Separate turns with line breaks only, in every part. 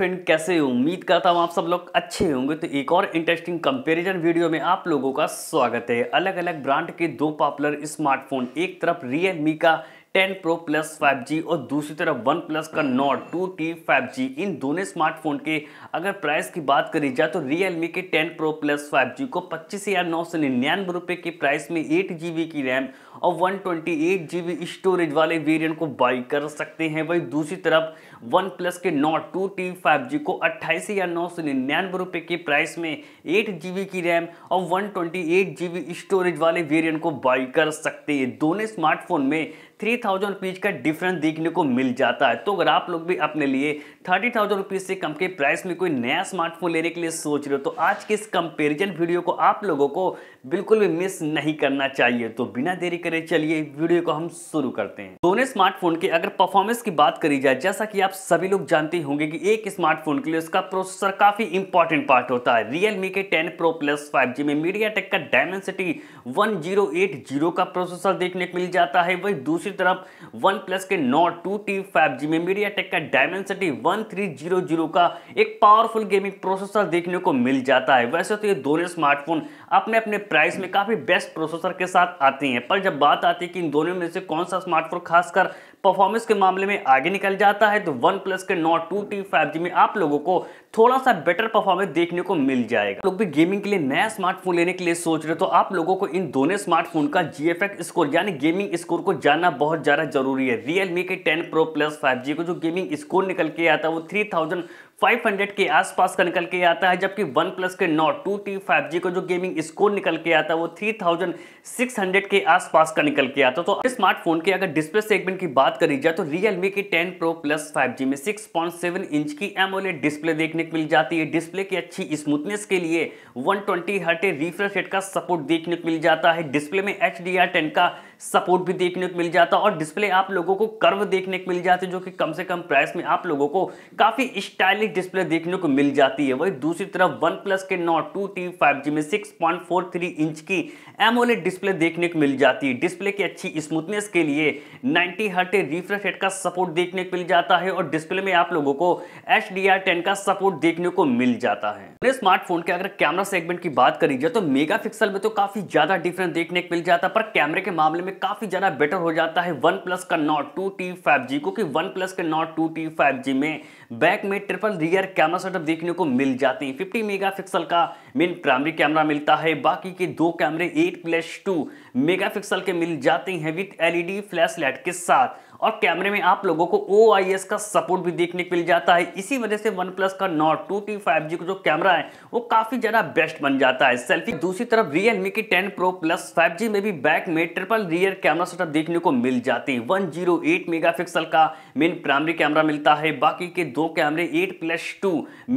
friend कैसे उम्मीद करता हूँ आप सब लोग अच्छे होंगे तो एक और इंटरेस्टिंग कंपैरिजन वीडियो में आप लोगों का स्वागत है अलग अलग ब्रांड के दो पॉपुलर स्मार्टफोन एक तरफ रियलमी का ten pro plus five G और दूसरी तरफ वन प्लस का Nord two T five G इन दोनों स्मार्टफोन के अगर प्राइस की बात करी जाए तो रियलमी के ten pro plus five G को पच्चीस हज़ार नौ सौ निन्यानवे रुपये के प्राइस में एट जी बी की रैम और one twenty eight G B storage वाले वेरियंट को बाई कर सकते हैं वही दूसरी तरफ वन प्लस के Nord two T five G को अट्ठाईस हज़ार नौ सौ निन्यानवे रुपये के प्राइस में एट जी बी की रैम और one twenty eight G B storage वाले वेरियंट को बाई कर सकते हैं दोनों स्मार्टफोन में थ्री थाउजेंड रुपीज़ का डिफरेंस देखने को मिल जाता है तो अगर आप लोग भी अपने लिए थर्टी थाउजेंड रुपीज़ से कम के प्राइस में कोई नया स्मार्टफोन लेने के लिए सोच रहे हो तो आज के इस कंपेरिजन वीडियो को आप लोगों को बिल्कुल भी मिस नहीं करना चाहिए तो बिना देरी करे चलिए वीडियो को हम शुरू करते हैं दोनों स्मार्टफोन की अगर परफॉर्मेंस की बात करी जाए जैसा कि आप सभी लोग जानते होंगे कि एक स्मार्टफोन के लिए उसका प्रोसेसर काफ़ी इंपॉर्टेंट पार्ट होता है रियलमी के टेन प्रो प्लस फाइव में मीडिया का डायमेंसिटी वन जीरो जीरो का प्रोसेसर देखने को मिल जाता है वही दूसरी तरफ वन प्लस के Nord two T five G में मीडिया टेक का Dimensity one three zero zero का एक पावरफुल गेमिंग प्रोसेसर देखने को मिल जाता है वैसे तो ये दोनों स्मार्टफोन अपने अपने प्राइस में काफ़ी बेस्ट प्रोसेसर के साथ आते हैं पर जब बात आती है कि इन दोनों में से कौन सा स्मार्टफोन खासकर परफॉर्मेंस के मामले में आगे निकल जाता है तो वन प्लस के Nord two T five G में आप लोगों को थोड़ा सा बेटर परफॉर्मेंस देखने को मिल जाएगा लोग भी गेमिंग के लिए नया स्मार्टफोन लेने के लिए सोच रहे तो आप लोगों को इन दोनों स्मार्टफोन का जी स्कोर यानी गेमिंग स्कोर को जानना बहुत ज़्यादा जरूरी है रियलमी के ten pro plus five G को जो गेमिंग स्कोर निकल के आता है वो थ्री थाउजेंड 500 के आसपास का निकल के आता है जबकि वन प्लस के Nord two T five G का जो गेमिंग स्कोर निकल के आता है वो 3600 के आसपास का निकल के आता है तो स्मार्टफोन के अगर डिस्प्ले सेगमेंट की बात करी जाए तो रियलमी के 10 प्रो प्लस 5G में 6.7 इंच की एमोलेड डिस्प्ले देखने को मिल जाती है डिस्प्ले की अच्छी स्मूथनेस के लिए one twenty hertz refresh rate का सपोर्ट देखने को मिल जाता है डिस्प्ले में एच डी का सपोर्ट भी देखने को मिल जाता और डिस्प्ले आप लोगों को कर्व देखने को मिल जाते जो कि कम से कम प्राइस में आप लोगों को काफ़ी स्टाइलिश डिस्प्ले देखने को मिल जाती है वही दूसरी तरफ वन प्लस के Nord two T five G में six point four three inch की एमोलेड डिस्प्ले देखने को मिल जाती है डिस्प्ले की अच्छी स्मूथनेस के लिए नाइनटी हटे रिफ्रेश रेट का सपोर्ट देखने को मिल जाता है और डिस्प्ले में आप लोगों को एच डी आर टेन का सपोर्ट देखने को मिल जाता है स्मार्टफोन के अगर कैमरा सेगमेंट की बात करी जाए तो मेगा पिक्सल में तो काफ़ी ज़्यादा डिफरेंस देखने को मिल जाता पर कैमरे के मामले में में काफ़ी ज़्यादा बेटर हो जाता है वन प्लस का Nord two T five G क्योंकि वन प्लस के Nord two T five G में बैक में ट्रिपल रियर कैमरा सेटअप देखने को मिल जाती है फिफ्टी मेगा पिक्सल का मेन प्राइमरी कैमरा मिलता है बाकी के दो कैमरे eight plus two megapixel के मिल जाते हैं विथ एलईडी फ्लैश लाइट के साथ और कैमरे में आप लोगों को ओ का सपोर्ट भी देखने को मिल जाता है इसी वजह से वन प्लस का Nord two T five G का जो कैमरा है वो काफी ज्यादा बेस्ट बन जाता है सेल्फी दूसरी तरफ रियल मी की ten pro plus five G में भी बैक में ट्रिपल रियर कैमरा सेटअप देखने को मिल जाती है one zero eight megapixel का मेन प्राइमरी कैमरा मिलता है बाकी के दो कैमरे eight plus two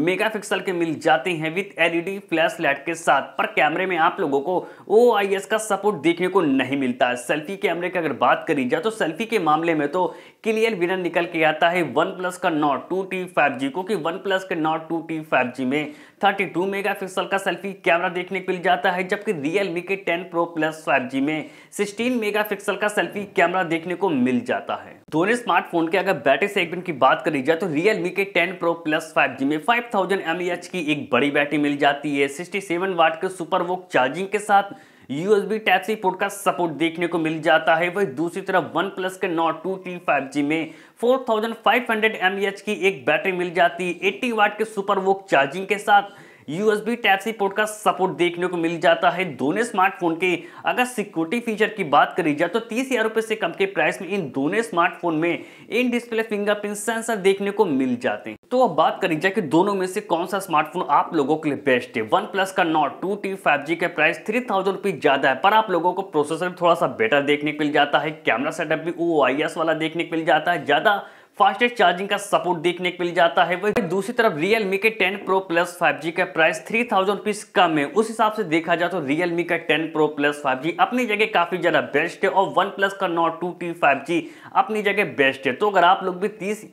megapixel के मिल जाते हैं विथ एलईडी फ्लैश लाइट के साथ पर कैमरे में आप लोगों को ओ का सपोर्ट देखने को नहीं मिलता है सेल्फी कैमरे की अगर बात करी जाए तो सेल्फी के मामले में तो तो क्लियर विनर निकल के आता है वन प्लस का Nord two T five G क्योंकि वन प्लस के Nord two T five G में थर्टी टू मेगा पिक्सल का सेल्फी कैमरा देखने को मिल जाता है जबकि रियल मी के ten pro plus five G में सिक्सटीन मेगा पिक्सल का सेल्फी कैमरा देखने को मिल जाता है दोनों स्मार्टफोन के अगर बैटरी सेगमेंट की बात करी जाए तो रियल मी के ten pro plus five G में फाइव थाउजेंड एम एच की एक बड़ी बैटरी मिल जाती है सिक्सटी सेवन वाट के सुपर वोक चार्जिंग के साथ यूएसबी टाइप सी पोर्ट का सपोर्ट देखने को मिल जाता है वही दूसरी तरफ वन प्लस के Nord two T five G में 4500 mAh की एक बैटरी मिल जाती है 80 वाट के सुपर वोक चार्जिंग के साथ यूएसबी टाइप सी पोर्ट का सपोर्ट देखने को मिल जाता है दोनों स्मार्टफोन के अगर सिक्योरिटी फीचर की बात करी जाए तो तीस हजार रुपए से कम के प्राइस में इन दोनों स्मार्टफोन में इन डिस्प्ले फिंगरप्रिंट सेंसर देखने को मिल जाते हैं तो अब बात करी जाए कि दोनों में से कौन सा स्मार्टफोन आप लोगों के लिए बेस्ट है वन प्लस का Nord two T five G का प्राइस थ्री थाउजेंड रुपीज ज्यादा है पर आप लोगों को प्रोसेसर थोड़ा सा बेटर देखने को मिल जाता है कैमरा सेटअप भी ओ आई एस वाला देखने को मिल जाता है ज्यादा फास्टेस्ट चार्जिंग का सपोर्ट देखने को मिल जाता है वही दूसरी तरफ मी के 10 प्लस फाइव 5G का प्राइस थ्री थाउजेंड रुपीज कम है उस हिसाब से देखा जाए तो रियल मी का 10 प्लस फाइव 5G अपनी जगह काफी ज्यादा बेस्ट है और वन प्लस का टी फाइव जी अपनी जगह बेस्ट है तो अगर आप लोग भी तीस